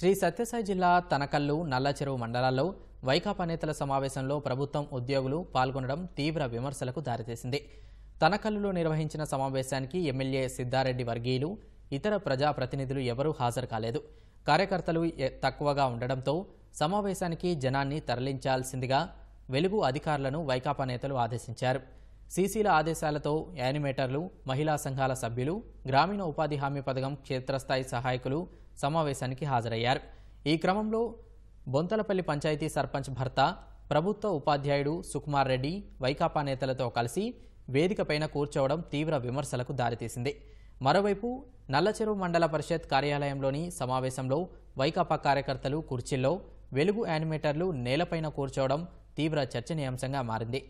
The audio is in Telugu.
శ్రీ సత్యసాయి జిల్లా తనకల్లు నల్లచెరువు మండలాల్లో వైకాపా నేతల సమావేశంలో ప్రభుత్వం ఉద్యోగులు పాల్గొనడం తీవ్ర విమర్శలకు దారితీసింది తనకల్లులో నిర్వహించిన సమావేశానికి ఎమ్మెల్యే సిద్ధారెడ్డి వర్గీయులు ఇతర ప్రజాప్రతినిధులు ఎవరూ హాజరు కాలేదు కార్యకర్తలు తక్కువగా ఉండడంతో సమావేశానికి జనాన్ని తరలించాల్సిందిగా వెలుగు అధికారులను వైకాపా నేతలు ఆదేశించారు సీసీల ఆదేశాలతో యానిమేటర్లు మహిళా సంఘాల సభ్యులు గ్రామీణ ఉపాధి హామీ పథకం క్షేత్రస్థాయి సహాయకులు సమావేశానికి హాజరయ్యారు ఈ క్రమంలో బొంతలపల్లి పంచాయతీ సర్పంచ్ భర్త ప్రభుత్వ ఉపాధ్యాయుడు సుకుమార్ రెడ్డి వైకాపా నేతలతో కలిసి వేదికపైన కూర్చోవడం తీవ్ర విమర్శలకు దారితీసింది మరోవైపు నల్లచెరువు మండల పరిషత్ కార్యాలయంలోని సమావేశంలో వైకాపా కార్యకర్తలు కుర్చీల్లో వెలుగు యానిమేటర్లు నేలపైన కూర్చోవడం తీవ్ర చర్చనీయాంశంగా మారింది